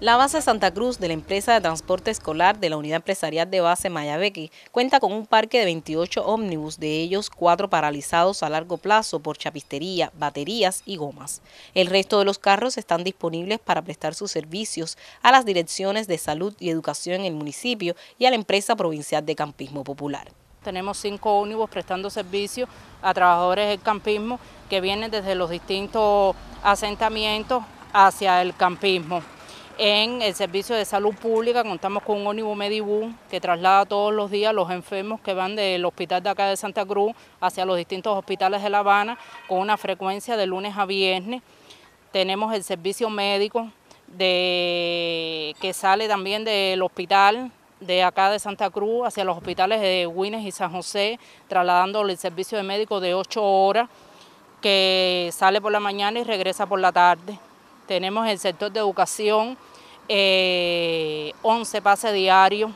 La base Santa Cruz de la empresa de transporte escolar de la unidad empresarial de base Mayabeque cuenta con un parque de 28 ómnibus, de ellos cuatro paralizados a largo plazo por chapistería, baterías y gomas. El resto de los carros están disponibles para prestar sus servicios a las direcciones de salud y educación en el municipio y a la empresa provincial de campismo popular. Tenemos cinco ómnibus prestando servicio a trabajadores del campismo que vienen desde los distintos asentamientos hacia el campismo. En el servicio de salud pública contamos con un ónibus Medibú que traslada todos los días los enfermos que van del hospital de acá de Santa Cruz hacia los distintos hospitales de La Habana con una frecuencia de lunes a viernes. Tenemos el servicio médico de, que sale también del hospital de acá de Santa Cruz hacia los hospitales de Guines y San José, trasladando el servicio de médico de ocho horas que sale por la mañana y regresa por la tarde. Tenemos el sector de educación, 11 eh, pases diarios,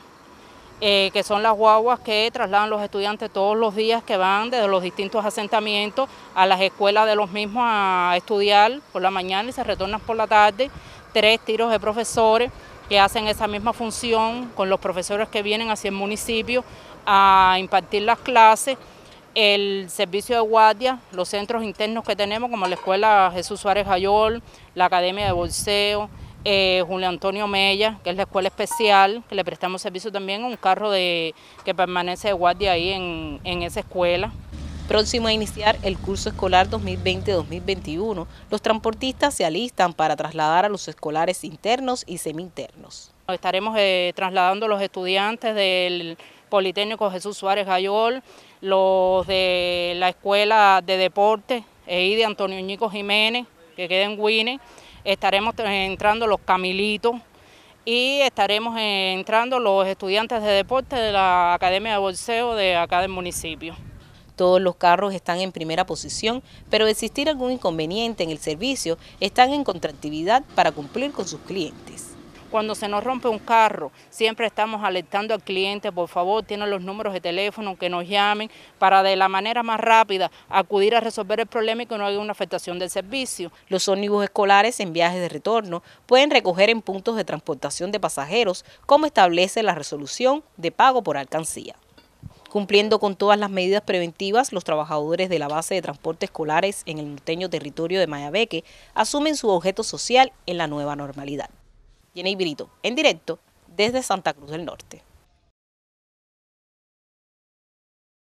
eh, que son las guaguas que trasladan los estudiantes todos los días que van desde los distintos asentamientos a las escuelas de los mismos a estudiar por la mañana y se retornan por la tarde. Tres tiros de profesores que hacen esa misma función con los profesores que vienen hacia el municipio a impartir las clases el servicio de guardia, los centros internos que tenemos, como la Escuela Jesús Suárez Ayol, la Academia de Bolseo, eh, Julio Antonio Mella, que es la escuela especial, que le prestamos servicio también a un carro de, que permanece de guardia ahí en, esa escuela. Próximo a iniciar el curso escolar 2020-2021, los transportistas se alistan para trasladar a los escolares internos y semi-internos. Estaremos eh, trasladando a los estudiantes del Politécnico Jesús Suárez Gayol, los de la Escuela de Deporte, y e de Antonio Ñico Jiménez, que queda en Guine, estaremos entrando los Camilitos y estaremos entrando los estudiantes de deporte de la Academia de Bolseo de acá del municipio. Todos los carros están en primera posición, pero existir algún inconveniente en el servicio, están en contractividad para cumplir con sus clientes. Cuando se nos rompe un carro, siempre estamos alertando al cliente, por favor, tienen los números de teléfono, que nos llamen, para de la manera más rápida acudir a resolver el problema y que no haya una afectación del servicio. Los ómnibus escolares en viajes de retorno pueden recoger en puntos de transportación de pasajeros, como establece la resolución de pago por alcancía. Cumpliendo con todas las medidas preventivas, los trabajadores de la base de transporte escolares en el norteño territorio de Mayabeque asumen su objeto social en la nueva normalidad. Jenny Brito, en directo desde Santa Cruz del Norte.